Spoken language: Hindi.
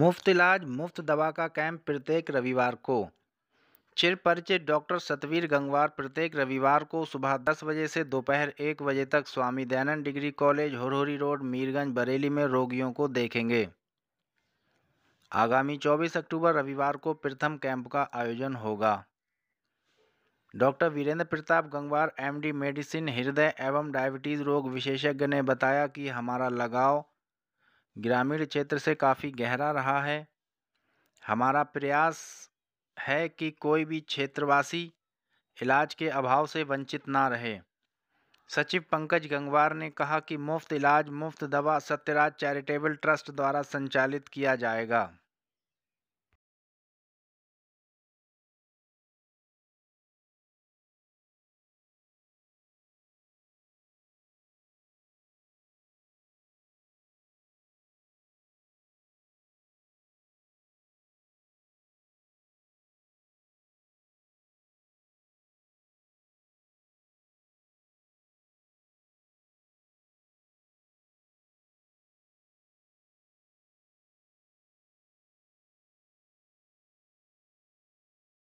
मुफ्त इलाज मुफ्त दवा का कैंप प्रत्येक रविवार को चिरपरिचित डॉक्टर सतवीर गंगवार प्रत्येक रविवार को सुबह 10 बजे से दोपहर 1 बजे तक स्वामी दयानंद डिग्री कॉलेज होरहोरी रोड मीरगंज बरेली में रोगियों को देखेंगे आगामी 24 अक्टूबर रविवार को प्रथम कैंप का आयोजन होगा doctor Virendra Pratap Gangwar MD medicine हृदय एवं डायबिटीज़ रोग विशेषज्ञ ने बताया कि हमारा लगाव ग्रामीण क्षेत्र से काफ़ी गहरा रहा है हमारा प्रयास है कि कोई भी क्षेत्रवासी इलाज के अभाव से वंचित ना रहे सचिव पंकज गंगवार ने कहा कि मुफ्त इलाज मुफ्त दवा सत्यराज चैरिटेबल ट्रस्ट द्वारा संचालित किया जाएगा